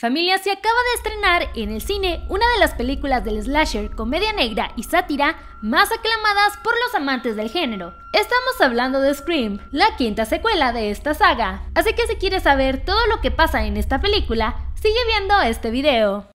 Familia se acaba de estrenar en el cine una de las películas del slasher, comedia negra y sátira más aclamadas por los amantes del género. Estamos hablando de Scream, la quinta secuela de esta saga. Así que si quieres saber todo lo que pasa en esta película, sigue viendo este video.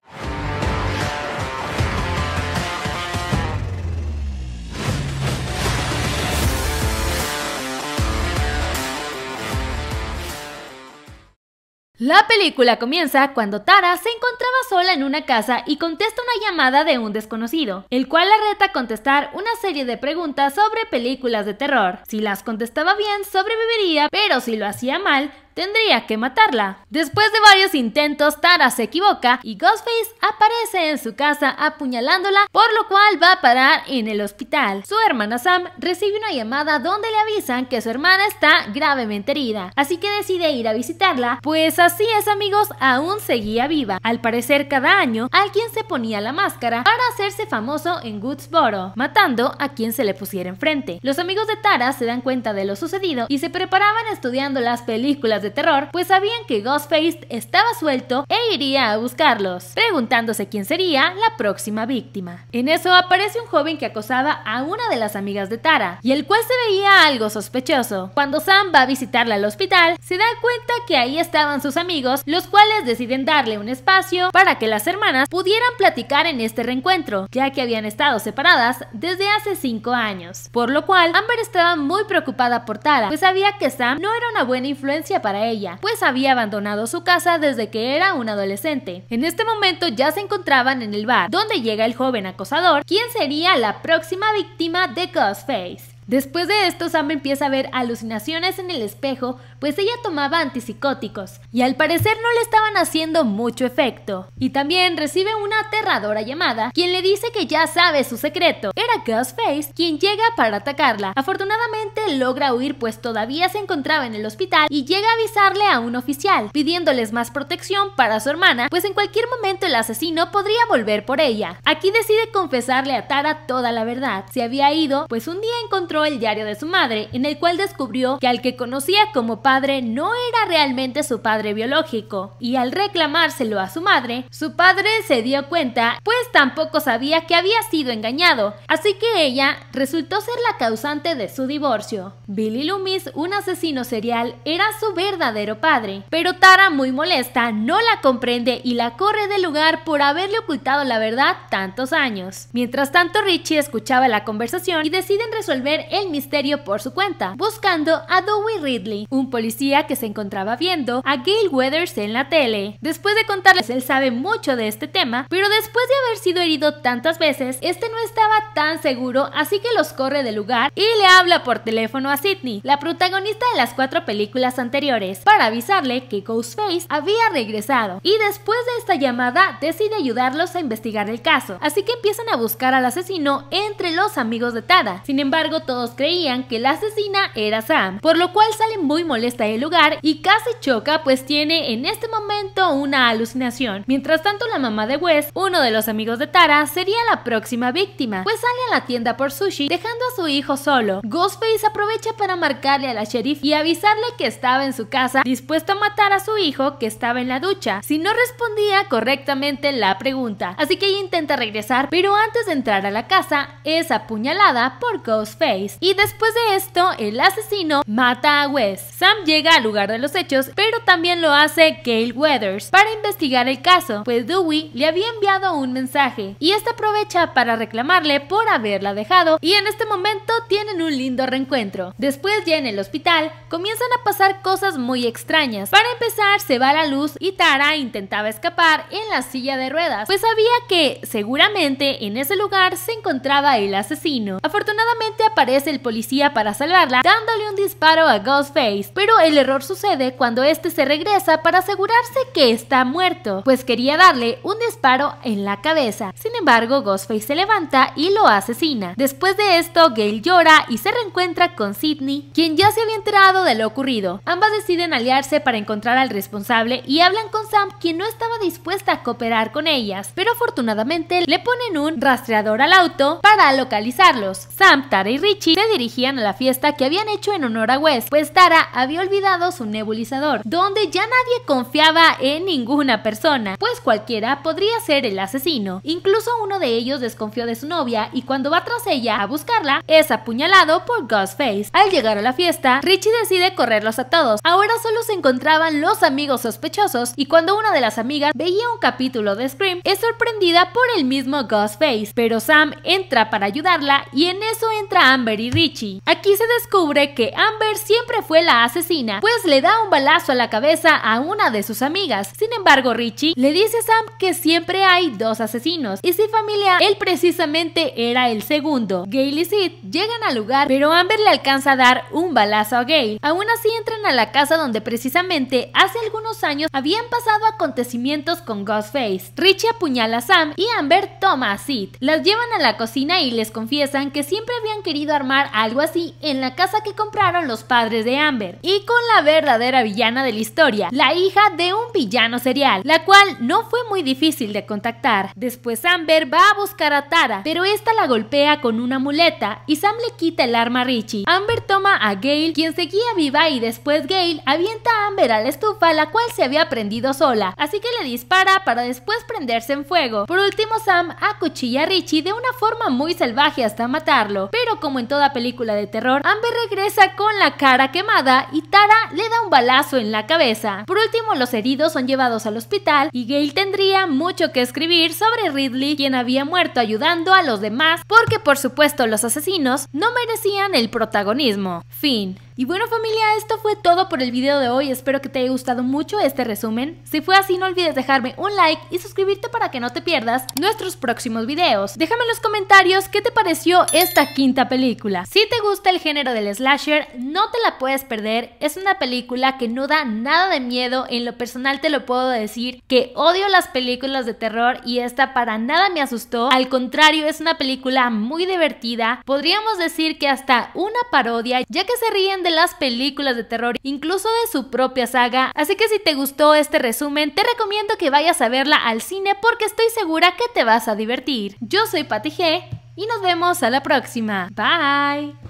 La película comienza cuando Tara se encontraba sola en una casa y contesta una llamada de un desconocido, el cual la reta a contestar una serie de preguntas sobre películas de terror. Si las contestaba bien, sobreviviría, pero si lo hacía mal, tendría que matarla. Después de varios intentos, Tara se equivoca y Ghostface aparece en su casa apuñalándola, por lo cual va a parar en el hospital. Su hermana Sam recibe una llamada donde le avisan que su hermana está gravemente herida, así que decide ir a visitarla, pues así es amigos, aún seguía viva. Al parecer cada año, alguien se ponía la máscara para hacerse famoso en Woodsboro, matando a quien se le pusiera enfrente. Los amigos de Tara se dan cuenta de lo sucedido y se preparaban estudiando las películas de terror, pues sabían que Ghostface estaba suelto e iría a buscarlos, preguntándose quién sería la próxima víctima. En eso aparece un joven que acosaba a una de las amigas de Tara, y el cual se veía algo sospechoso. Cuando Sam va a visitarla al hospital, se da cuenta que ahí estaban sus amigos, los cuales deciden darle un espacio para que las hermanas pudieran platicar en este reencuentro, ya que habían estado separadas desde hace cinco años. Por lo cual, Amber estaba muy preocupada por Tara, pues sabía que Sam no era una buena influencia para ella, pues había abandonado su casa desde que era un adolescente. En este momento ya se encontraban en el bar, donde llega el joven acosador, quien sería la próxima víctima de Ghostface. Después de esto, Sam empieza a ver alucinaciones en el espejo, pues ella tomaba antipsicóticos, y al parecer no le estaban haciendo mucho efecto. Y también recibe una aterradora llamada, quien le dice que ya sabe su secreto. Era Ghostface quien llega para atacarla. Afortunadamente logra huir pues todavía se encontraba en el hospital y llega a avisarle a un oficial, pidiéndoles más protección para su hermana, pues en cualquier momento el asesino podría volver por ella. Aquí decide confesarle a Tara toda la verdad. Se había ido, pues un día encontró el diario de su madre, en el cual descubrió que al que conocía como padre no era realmente su padre biológico, y al reclamárselo a su madre, su padre se dio cuenta, pues tampoco sabía que había sido engañado, así que ella resultó ser la causante de su divorcio. Billy Loomis, un asesino serial, era su verdadero padre, pero Tara, muy molesta, no la comprende y la corre del lugar por haberle ocultado la verdad tantos años. Mientras tanto, Richie escuchaba la conversación y deciden resolver el misterio por su cuenta, buscando a Dewey Ridley, un policía que se encontraba viendo a Gail Weathers en la tele. Después de contarles, él sabe mucho de este tema, pero después de haber sido herido tantas veces, este no estaba tan seguro, así que los corre del lugar y le habla por teléfono a Sidney, la protagonista de las cuatro películas anteriores, para avisarle que Ghostface había regresado. Y después de esta llamada, decide ayudarlos a investigar el caso, así que empiezan a buscar al asesino entre los amigos de Tada. Sin embargo, todo creían que la asesina era Sam, por lo cual sale muy molesta del lugar y casi choca pues tiene en este momento una alucinación. Mientras tanto la mamá de Wes, uno de los amigos de Tara, sería la próxima víctima, pues sale a la tienda por sushi dejando a su hijo solo. Ghostface aprovecha para marcarle a la sheriff y avisarle que estaba en su casa dispuesto a matar a su hijo que estaba en la ducha, si no respondía correctamente la pregunta. Así que ella intenta regresar, pero antes de entrar a la casa es apuñalada por Ghostface. Y después de esto, el asesino mata a Wes. Sam llega al lugar de los hechos, pero también lo hace Gail Weathers para investigar el caso, pues Dewey le había enviado un mensaje y esta aprovecha para reclamarle por haberla dejado y en este momento tienen un lindo reencuentro. Después ya en el hospital comienzan a pasar cosas muy extrañas. Para empezar se va la luz y Tara intentaba escapar en la silla de ruedas, pues sabía que seguramente en ese lugar se encontraba el asesino. Afortunadamente aparece el policía para salvarla, dándole un disparo a Ghostface, pero el error sucede cuando este se regresa para asegurarse que está muerto, pues quería darle un disparo en la cabeza. Sin embargo, Ghostface se levanta y lo asesina. Después de esto, Gail llora y se reencuentra con Sidney, quien ya se había enterado de lo ocurrido. Ambas deciden aliarse para encontrar al responsable y hablan con Sam, quien no estaba dispuesta a cooperar con ellas, pero afortunadamente le ponen un rastreador al auto para localizarlos. Sam, Tara y Richard se dirigían a la fiesta que habían hecho en honor a Wes, pues Tara había olvidado su nebulizador, donde ya nadie confiaba en ninguna persona, pues cualquiera podría ser el asesino. Incluso uno de ellos desconfió de su novia y cuando va tras ella a buscarla, es apuñalado por Ghostface. Al llegar a la fiesta, Richie decide correrlos a todos. Ahora solo se encontraban los amigos sospechosos y cuando una de las amigas veía un capítulo de Scream, es sorprendida por el mismo Ghostface, pero Sam entra para ayudarla y en eso entra Amber Amber y Richie. Aquí se descubre que Amber siempre fue la asesina, pues le da un balazo a la cabeza a una de sus amigas. Sin embargo, Richie le dice a Sam que siempre hay dos asesinos, y si familia, él precisamente era el segundo. Gail y Sid llegan al lugar, pero Amber le alcanza a dar un balazo a Gail. Aún así entran a la casa donde precisamente hace algunos años habían pasado acontecimientos con Ghostface. Richie apuñala a Sam y Amber toma a Sid. Las llevan a la cocina y les confiesan que siempre habían querido armar algo así en la casa que compraron los padres de Amber y con la verdadera villana de la historia, la hija de un villano serial, la cual no fue muy difícil de contactar. Después Amber va a buscar a Tara, pero esta la golpea con una muleta y Sam le quita el arma a Richie. Amber toma a Gail, quien seguía viva y después Gail avienta a Amber a la estufa, la cual se había prendido sola, así que le dispara para después prenderse en fuego. Por último, Sam acuchilla a Richie de una forma muy salvaje hasta matarlo, pero como en toda película de terror, Amber regresa con la cara quemada y Tara le da un balazo en la cabeza. Por último, los heridos son llevados al hospital y Gail tendría mucho que escribir sobre Ridley, quien había muerto ayudando a los demás, porque por supuesto los asesinos no merecían el protagonismo. Fin. Y bueno familia, esto fue todo por el video de hoy, espero que te haya gustado mucho este resumen. Si fue así no olvides dejarme un like y suscribirte para que no te pierdas nuestros próximos videos. Déjame en los comentarios qué te pareció esta quinta película. Si te gusta el género del slasher, no te la puedes perder, es una película que no da nada de miedo, en lo personal te lo puedo decir que odio las películas de terror y esta para nada me asustó, al contrario es una película muy divertida, podríamos decir que hasta una parodia ya que se ríen de las películas de terror, incluso de su propia saga. Así que si te gustó este resumen, te recomiendo que vayas a verla al cine porque estoy segura que te vas a divertir. Yo soy Pati G y nos vemos a la próxima. Bye.